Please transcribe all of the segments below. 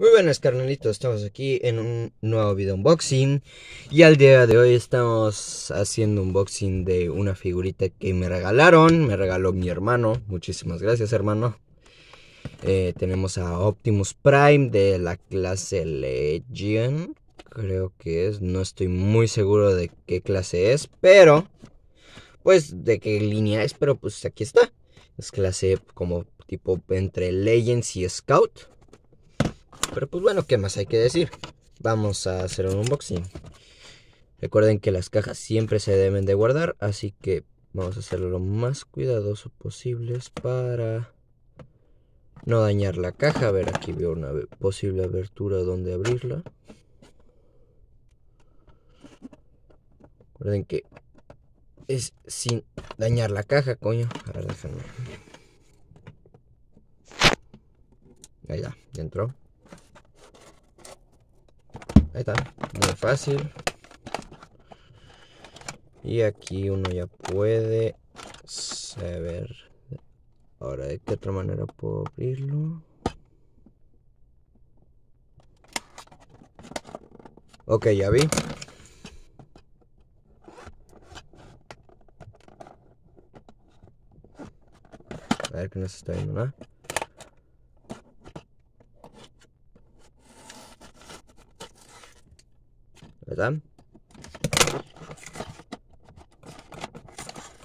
Muy buenas carnalitos, estamos aquí en un nuevo video unboxing Y al día de hoy estamos haciendo un unboxing de una figurita que me regalaron Me regaló mi hermano, muchísimas gracias hermano eh, Tenemos a Optimus Prime de la clase Legend Creo que es, no estoy muy seguro de qué clase es Pero, pues de qué línea es, pero pues aquí está Es clase como tipo entre Legends y Scout pero pues bueno, ¿qué más hay que decir? Vamos a hacer un unboxing. Recuerden que las cajas siempre se deben de guardar, así que vamos a hacerlo lo más cuidadoso posible para no dañar la caja. A ver, aquí veo una posible abertura donde abrirla. Recuerden que es sin dañar la caja, coño. A ver, déjenme. Ahí ya entró. Ahí está, muy fácil. Y aquí uno ya puede saber. Ahora, ¿de qué otra manera puedo abrirlo? Ok, ya vi. A ver que no se está viendo nada. ¿verdad?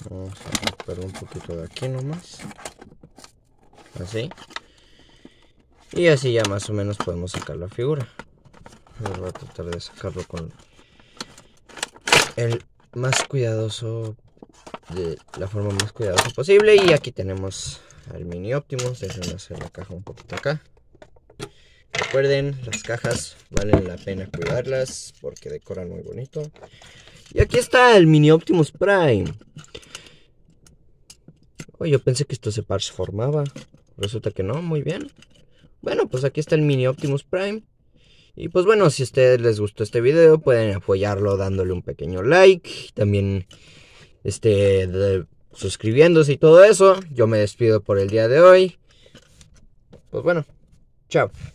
Vamos a un poquito de aquí nomás. Así. Y así ya más o menos podemos sacar la figura. voy a tratar de sacarlo con el más cuidadoso, de la forma más cuidadosa posible. Y aquí tenemos al mini Optimus. Déjenme hacer la caja un poquito acá. Recuerden, las cajas valen la pena cuidarlas porque decoran muy bonito. Y aquí está el Mini Optimus Prime. yo pensé que esto se formaba. Resulta que no, muy bien. Bueno, pues aquí está el Mini Optimus Prime. Y pues bueno, si a ustedes les gustó este video, pueden apoyarlo dándole un pequeño like. También este, suscribiéndose y todo eso. Yo me despido por el día de hoy. Pues bueno, chao.